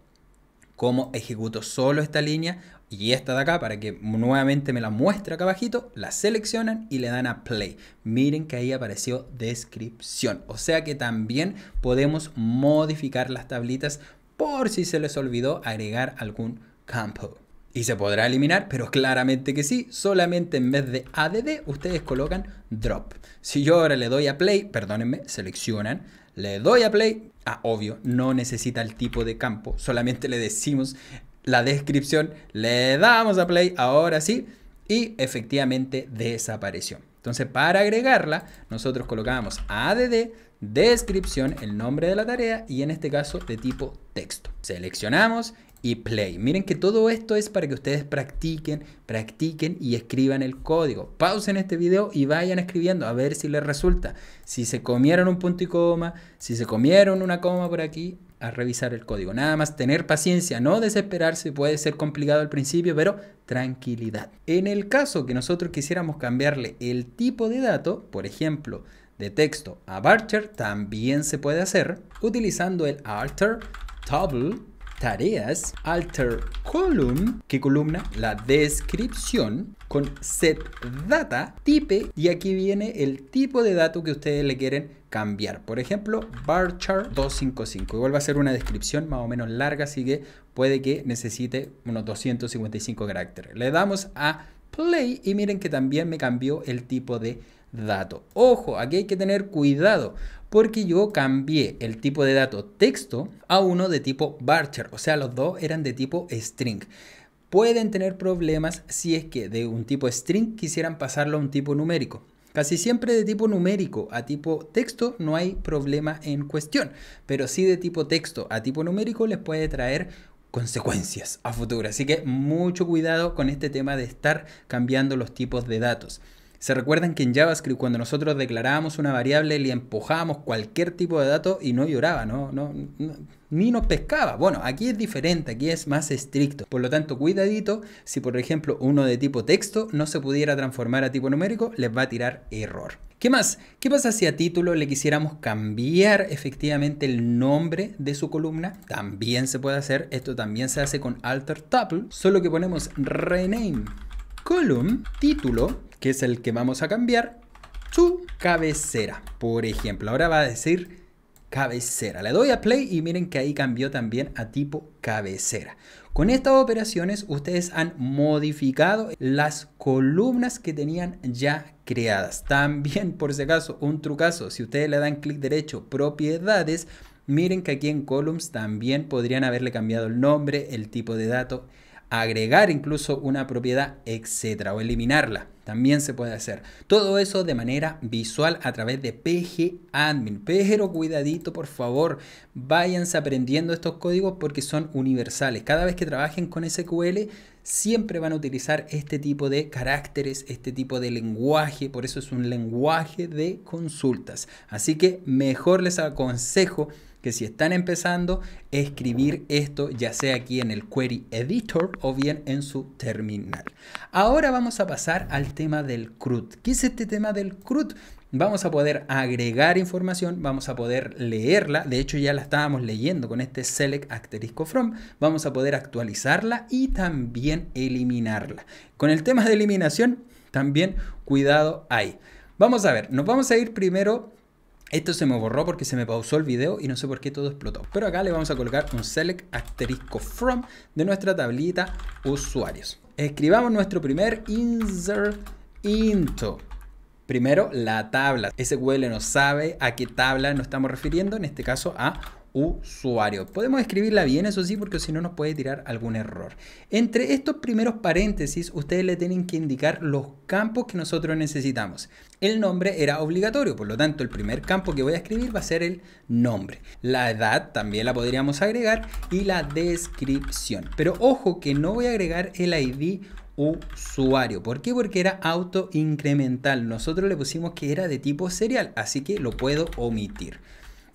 Como ejecuto solo esta línea y esta de acá, para que nuevamente me la muestre acá abajito, la seleccionan y le dan a play. Miren que ahí apareció descripción. O sea que también podemos modificar las tablitas por si se les olvidó agregar algún campo. Y se podrá eliminar, pero claramente que sí. Solamente en vez de ADD, ustedes colocan drop. Si yo ahora le doy a play, perdónenme, seleccionan, le doy a play. Ah, obvio, no necesita el tipo de campo. Solamente le decimos la descripción, le damos a play, ahora sí. Y efectivamente desapareció. Entonces, para agregarla, nosotros colocamos ADD, descripción, el nombre de la tarea y en este caso de tipo texto. Seleccionamos y play. Miren que todo esto es para que ustedes practiquen, practiquen y escriban el código. Pausen este video y vayan escribiendo a ver si les resulta. Si se comieron un punto y coma, si se comieron una coma por aquí, a revisar el código. Nada más tener paciencia, no desesperarse, puede ser complicado al principio, pero tranquilidad. En el caso que nosotros quisiéramos cambiarle el tipo de dato, por ejemplo, de texto a varchar, también se puede hacer utilizando el alter table tareas, alter column, que columna la descripción, con set data, type, y aquí viene el tipo de dato que ustedes le quieren cambiar. Por ejemplo, bar chart 255. Igual va a ser una descripción más o menos larga, así que puede que necesite unos 255 caracteres. Le damos a play y miren que también me cambió el tipo de dato. Ojo, aquí hay que tener cuidado porque yo cambié el tipo de dato texto a uno de tipo varchar, o sea, los dos eran de tipo string. Pueden tener problemas si es que de un tipo string quisieran pasarlo a un tipo numérico. Casi siempre de tipo numérico a tipo texto no hay problema en cuestión, pero sí de tipo texto a tipo numérico les puede traer consecuencias a futuro. Así que mucho cuidado con este tema de estar cambiando los tipos de datos. ¿Se recuerdan que en JavaScript cuando nosotros declarábamos una variable le empujábamos cualquier tipo de dato y no lloraba, no, no, ni nos pescaba? Bueno, aquí es diferente, aquí es más estricto. Por lo tanto, cuidadito, si por ejemplo uno de tipo texto no se pudiera transformar a tipo numérico, les va a tirar error. ¿Qué más? ¿Qué pasa si a título le quisiéramos cambiar efectivamente el nombre de su columna? También se puede hacer, esto también se hace con alter table, solo que ponemos rename column título, que es el que vamos a cambiar, su cabecera. Por ejemplo, ahora va a decir cabecera. Le doy a play y miren que ahí cambió también a tipo cabecera. Con estas operaciones ustedes han modificado las columnas que tenían ya creadas. También, por si acaso, un trucazo, si ustedes le dan clic derecho, propiedades, miren que aquí en columns también podrían haberle cambiado el nombre, el tipo de dato, agregar incluso una propiedad, etcétera, o eliminarla. También se puede hacer. Todo eso de manera visual a través de pgadmin. Pero cuidadito, por favor, váyanse aprendiendo estos códigos porque son universales. Cada vez que trabajen con SQL, siempre van a utilizar este tipo de caracteres, este tipo de lenguaje. Por eso es un lenguaje de consultas. Así que mejor les aconsejo que si están empezando, escribir esto ya sea aquí en el Query Editor o bien en su terminal. Ahora vamos a pasar al tema del CRUD. ¿Qué es este tema del CRUD? Vamos a poder agregar información, vamos a poder leerla, de hecho ya la estábamos leyendo con este select asterisco from, vamos a poder actualizarla y también eliminarla. Con el tema de eliminación, también cuidado ahí. Vamos a ver, nos vamos a ir primero esto se me borró porque se me pausó el video y no sé por qué todo explotó. Pero acá le vamos a colocar un select asterisco from de nuestra tablita usuarios. Escribamos nuestro primer insert into. Primero, la tabla. SQL no sabe a qué tabla nos estamos refiriendo, en este caso a usuario. Podemos escribirla bien, eso sí, porque si no nos puede tirar algún error. Entre estos primeros paréntesis, ustedes le tienen que indicar los campos que nosotros necesitamos. El nombre era obligatorio, por lo tanto el primer campo que voy a escribir va a ser el nombre. La edad también la podríamos agregar y la descripción. Pero ojo que no voy a agregar el ID usuario. ¿Por qué? Porque era auto incremental. Nosotros le pusimos que era de tipo serial, así que lo puedo omitir.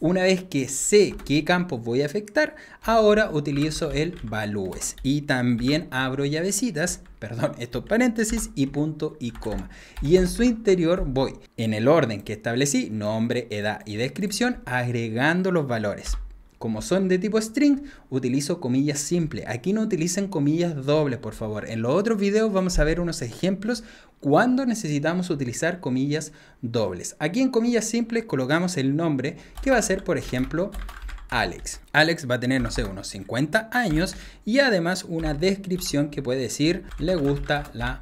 Una vez que sé qué campos voy a afectar, ahora utilizo el Values y también abro llavecitas, perdón, estos paréntesis y punto y coma. Y en su interior voy, en el orden que establecí, nombre, edad y descripción, agregando los valores. Como son de tipo string, utilizo comillas simples. Aquí no utilicen comillas dobles, por favor. En los otros videos vamos a ver unos ejemplos cuando necesitamos utilizar comillas dobles. Aquí en comillas simples colocamos el nombre, que va a ser, por ejemplo, Alex. Alex va a tener, no sé, unos 50 años y además una descripción que puede decir, le gusta la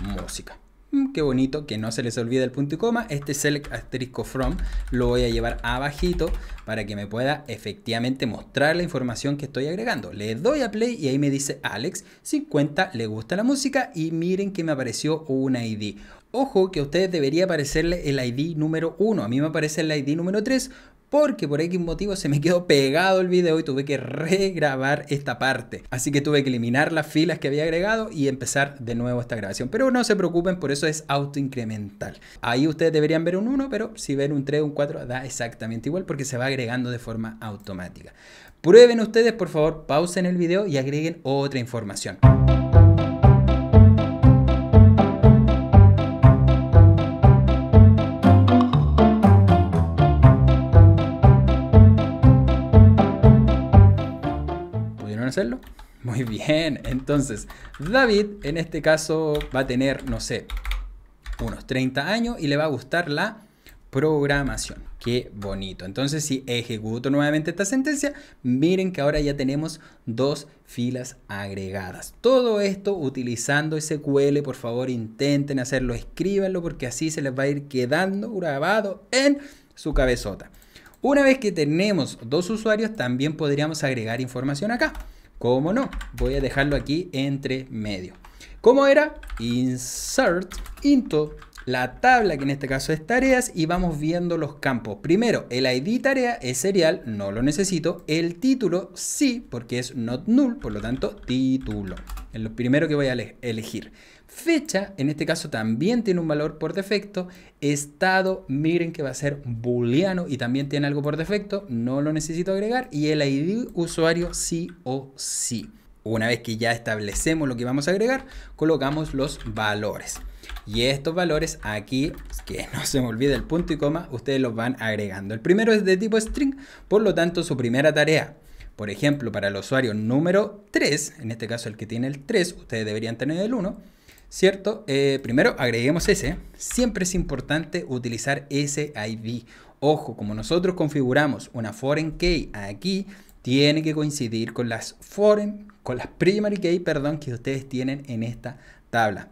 música. Mm, qué bonito, que no se les olvide el punto y coma. Este select asterisco from lo voy a llevar abajito para que me pueda efectivamente mostrar la información que estoy agregando. Le doy a play y ahí me dice Alex, 50 le gusta la música y miren que me apareció un ID. Ojo que a ustedes debería aparecerle el ID número 1, a mí me aparece el ID número 3 porque por X motivo se me quedó pegado el video y tuve que regrabar esta parte. Así que tuve que eliminar las filas que había agregado y empezar de nuevo esta grabación. Pero no se preocupen, por eso es autoincremental. Ahí ustedes deberían ver un 1, pero si ven un 3, un 4, da exactamente igual porque se va agregando de forma automática. Prueben ustedes, por favor, pausen el video y agreguen otra información. hacerlo? Muy bien, entonces David en este caso va a tener, no sé, unos 30 años y le va a gustar la programación. Qué bonito. Entonces, si ejecuto nuevamente esta sentencia, miren que ahora ya tenemos dos filas agregadas. Todo esto utilizando SQL, por favor, intenten hacerlo, escríbanlo porque así se les va a ir quedando grabado en su cabezota. Una vez que tenemos dos usuarios, también podríamos agregar información acá. ¿Cómo no? Voy a dejarlo aquí entre medio. ¿Cómo era? Insert into la tabla, que en este caso es tareas, y vamos viendo los campos. Primero, el ID tarea es serial, no lo necesito. El título sí, porque es not null, por lo tanto, título. En lo primero que voy a elegir. Fecha, en este caso también tiene un valor por defecto. Estado, miren que va a ser booleano y también tiene algo por defecto, no lo necesito agregar. Y el ID usuario sí o sí. Una vez que ya establecemos lo que vamos a agregar, colocamos los valores. Y estos valores aquí, que no se me olvide el punto y coma, ustedes los van agregando. El primero es de tipo string, por lo tanto su primera tarea por ejemplo, para el usuario número 3, en este caso el que tiene el 3, ustedes deberían tener el 1, ¿cierto? Eh, primero agreguemos ese. Siempre es importante utilizar ese ID. Ojo, como nosotros configuramos una foreign key aquí, tiene que coincidir con las foreign, con las primary key, perdón, que ustedes tienen en esta tabla.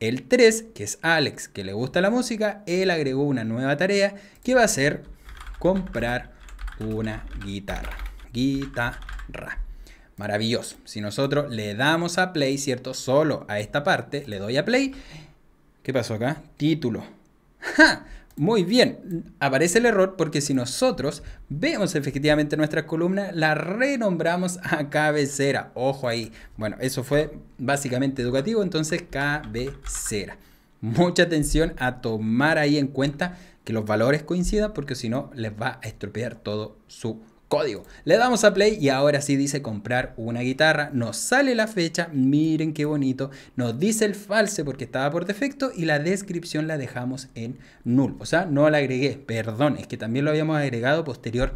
El 3, que es Alex, que le gusta la música, él agregó una nueva tarea que va a ser comprar una guitarra guitarra. Maravilloso. Si nosotros le damos a play, ¿cierto? Solo a esta parte, le doy a play. ¿Qué pasó acá? Título. [laughs] Muy bien, aparece el error porque si nosotros vemos efectivamente nuestra columna, la renombramos a cabecera. Ojo ahí. Bueno, eso fue básicamente educativo, entonces cabecera. Mucha atención a tomar ahí en cuenta que los valores coincidan porque si no les va a estropear todo su código. Le damos a play y ahora sí dice comprar una guitarra. Nos sale la fecha, miren qué bonito. Nos dice el false porque estaba por defecto y la descripción la dejamos en null. O sea, no la agregué, perdón, es que también lo habíamos agregado posterior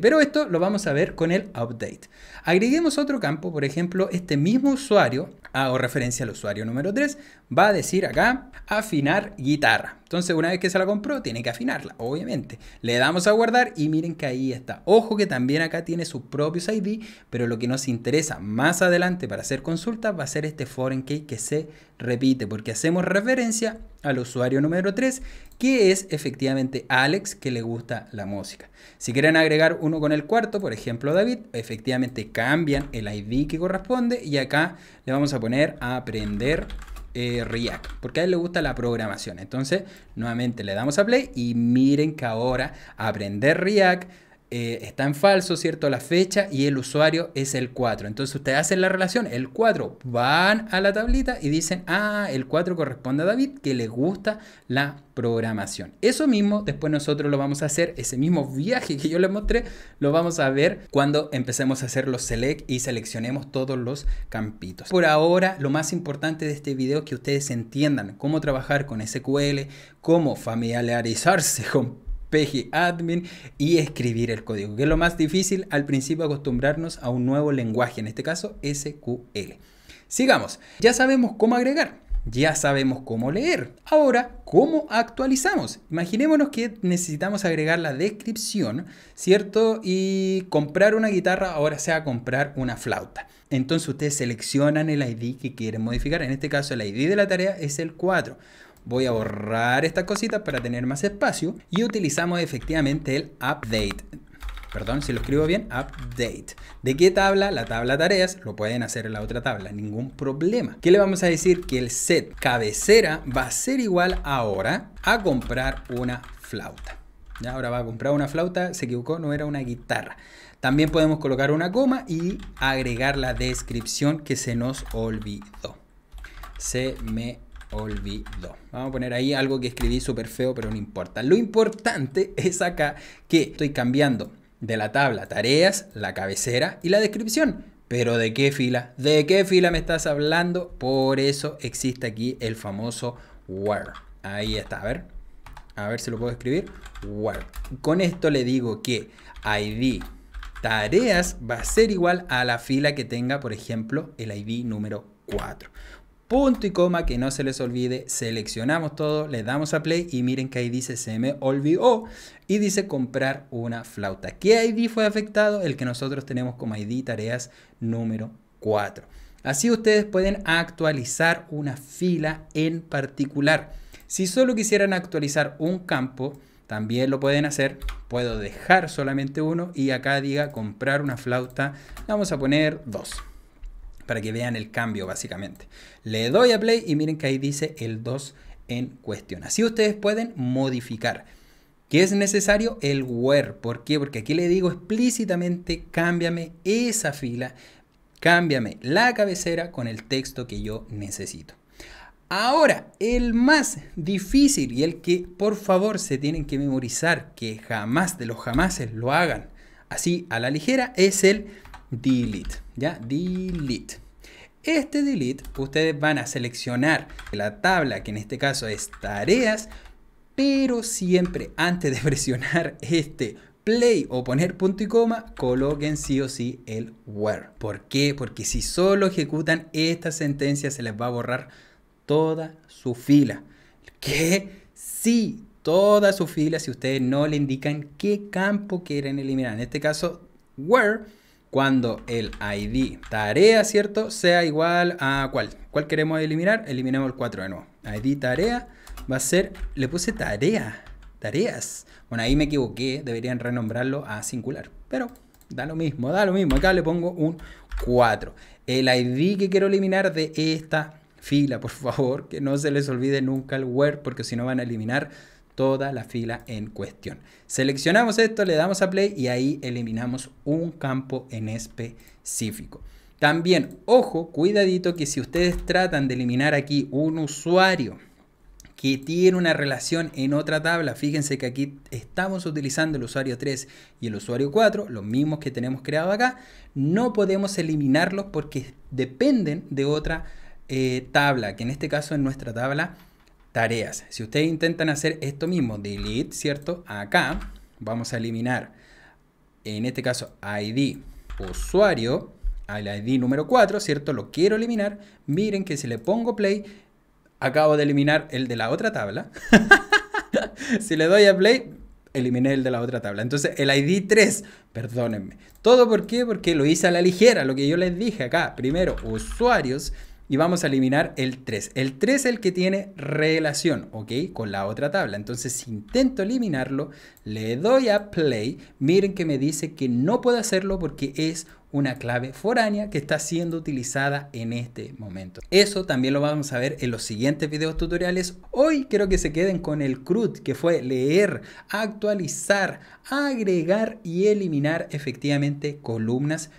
pero esto lo vamos a ver con el update. Agreguemos otro campo, por ejemplo, este mismo usuario, ah, o referencia al usuario número 3, va a decir acá afinar guitarra. Entonces, una vez que se la compró, tiene que afinarla, obviamente. Le damos a guardar y miren que ahí está. Ojo que también acá tiene sus propios ID, pero lo que nos interesa más adelante para hacer consultas va a ser este foreign key que se repite, porque hacemos referencia al usuario número 3, que es efectivamente Alex, que le gusta la música. Si quieren agregar uno con el cuarto, por ejemplo David, efectivamente cambian el ID que corresponde y acá le vamos a poner a aprender eh, React, porque a él le gusta la programación. Entonces, nuevamente le damos a play y miren que ahora aprender React eh, está en falso, ¿cierto? La fecha y el usuario es el 4. Entonces ustedes hacen la relación, el 4, van a la tablita y dicen, ah, el 4 corresponde a David, que le gusta la programación. Eso mismo después nosotros lo vamos a hacer, ese mismo viaje que yo les mostré, lo vamos a ver cuando empecemos a hacer los select y seleccionemos todos los campitos. Por ahora, lo más importante de este video es que ustedes entiendan cómo trabajar con SQL, cómo familiarizarse [laughs] con admin y escribir el código, que es lo más difícil al principio acostumbrarnos a un nuevo lenguaje, en este caso SQL. Sigamos, ya sabemos cómo agregar, ya sabemos cómo leer. Ahora, ¿cómo actualizamos? Imaginémonos que necesitamos agregar la descripción, ¿cierto? Y comprar una guitarra ahora sea comprar una flauta. Entonces ustedes seleccionan el ID que quieren modificar. En este caso el ID de la tarea es el 4. Voy a borrar estas cositas para tener más espacio y utilizamos efectivamente el update. Perdón si lo escribo bien, update. ¿De qué tabla? La tabla tareas, lo pueden hacer en la otra tabla, ningún problema. ¿Qué le vamos a decir? Que el set cabecera va a ser igual ahora a comprar una flauta. Ya ahora va a comprar una flauta, se equivocó, no era una guitarra. También podemos colocar una coma y agregar la descripción que se nos olvidó. Se me olvidó. Vamos a poner ahí algo que escribí súper feo, pero no importa. Lo importante [laughs] es acá que estoy cambiando de la tabla tareas, la cabecera y la descripción. Pero ¿de qué fila? ¿De qué fila me estás hablando? Por eso existe aquí el famoso where. Ahí está, a ver. A ver si lo puedo escribir. Where. Con esto le digo que ID tareas va a ser igual a la fila que tenga, por ejemplo, el ID número 4 punto y coma, que no se les olvide, seleccionamos todo, le damos a play y miren que ahí dice se me olvidó y dice comprar una flauta. ¿Qué ID fue afectado? El que nosotros tenemos como ID tareas número 4. Así ustedes pueden actualizar una fila en particular. Si solo quisieran actualizar un campo, también lo pueden hacer. Puedo dejar solamente uno y acá diga comprar una flauta. Vamos a poner dos para que vean el cambio básicamente. Le doy a play y miren que ahí dice el 2 en cuestión. Así ustedes pueden modificar. ¿Qué es necesario? El where. ¿Por qué? Porque aquí le digo explícitamente, cámbiame esa fila, cámbiame la cabecera con el texto que yo necesito. Ahora, el más difícil y el que por favor se tienen que memorizar, que jamás de los jamases lo hagan así a la ligera, es el delete. ¿ya? Delete. Este delete, ustedes van a seleccionar la tabla, que en este caso es tareas, pero siempre antes de [laughs] presionar este play o poner punto y coma, coloquen sí o sí el where. ¿Por qué? Porque si solo ejecutan esta sentencia se les va a borrar toda su fila. Que sí, toda su fila si ustedes no le indican qué campo quieren eliminar. En este caso, where cuando el ID tarea, ¿cierto? Sea igual a cuál. ¿Cuál queremos eliminar? Eliminemos el 4 de nuevo. ID tarea va a ser, le puse tarea, tareas. Bueno, ahí me equivoqué, deberían renombrarlo a singular. Pero da lo mismo, da lo mismo. Acá le pongo un 4. El ID que quiero eliminar de esta fila, por favor, que no se les olvide nunca el where, porque si no van a eliminar toda la fila en cuestión. Seleccionamos esto, le damos a play y ahí eliminamos un campo en específico. También, ojo, cuidadito que si ustedes tratan de eliminar aquí un usuario que tiene una relación en otra tabla, fíjense que aquí estamos utilizando el usuario 3 y el usuario 4, los mismos que tenemos creado acá, no podemos eliminarlos porque dependen de otra eh, tabla, que en este caso es nuestra tabla tareas. Si ustedes intentan hacer esto mismo, delete, ¿cierto? Acá vamos a eliminar, en este caso, ID usuario, al ID número 4, ¿cierto? Lo quiero eliminar. Miren que si le pongo play, acabo de eliminar el de la otra tabla. [laughs] si le doy a play, eliminé el de la otra tabla. Entonces, el ID 3, perdónenme. ¿Todo por qué? Porque lo hice a la ligera, lo que yo les dije acá. Primero, usuarios, y vamos a eliminar el 3. El 3 es el que tiene relación, ¿ok? Con la otra tabla. Entonces, si intento eliminarlo, le doy a play. Miren que me dice que no puedo hacerlo porque es una clave foránea que está siendo utilizada en este momento. Eso también lo vamos a ver en los siguientes videos tutoriales. Hoy quiero que se queden con el CRUD, que fue leer, actualizar, agregar y eliminar efectivamente columnas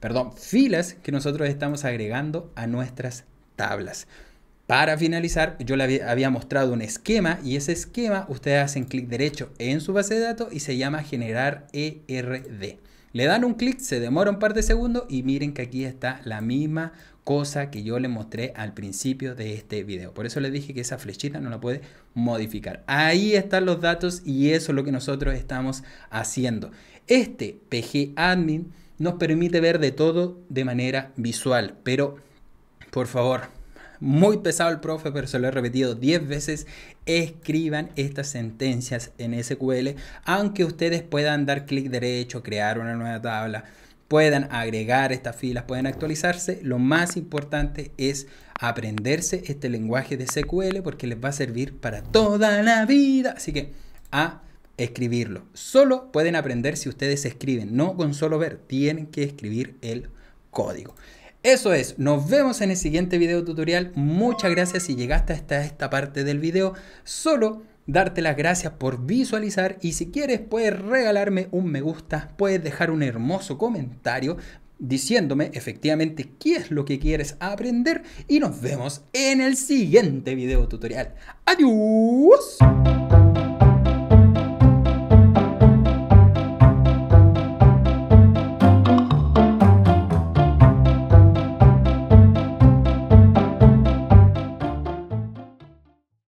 perdón, filas que nosotros estamos agregando a nuestras tablas. Para finalizar, yo le había mostrado un esquema y ese esquema ustedes hacen clic derecho en su base de datos y se llama generar ERD. Le dan un clic, se demora un par de segundos y miren que aquí está la misma cosa que yo le mostré al principio de este video. Por eso les dije que esa flechita no la puede modificar. Ahí están los datos y eso es lo que nosotros estamos haciendo. Este pgadmin Admin nos permite ver de todo de manera visual. Pero, por favor, muy pesado el profe, pero se lo he repetido 10 veces, escriban estas sentencias en SQL, aunque ustedes puedan dar clic derecho, crear una nueva tabla, puedan agregar estas filas, pueden actualizarse, lo más importante es aprenderse este lenguaje de SQL porque les va a servir para toda la vida. Así que a escribirlo. Solo pueden aprender si ustedes escriben, no con solo ver, tienen que escribir el código. Eso es, nos vemos en el siguiente video tutorial. Muchas gracias si llegaste hasta esta parte del video. Solo darte las gracias por visualizar y si quieres puedes regalarme un me gusta, puedes dejar un hermoso comentario diciéndome efectivamente qué es lo que quieres aprender y nos vemos en el siguiente video tutorial. Adiós.